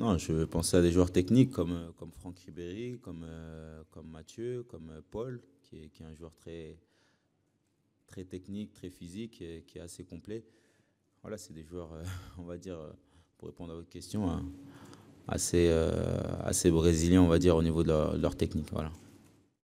Non, je penser à des joueurs techniques comme, euh, comme Franck Ribéry, comme, euh, comme Mathieu, comme euh, Paul, qui est, un joueur très, très technique, très physique, qui est assez complet. Voilà, c'est des joueurs, on va dire, pour répondre à votre question, hein, assez, assez brésiliens, on va dire, au niveau de leur, de leur technique. Voilà.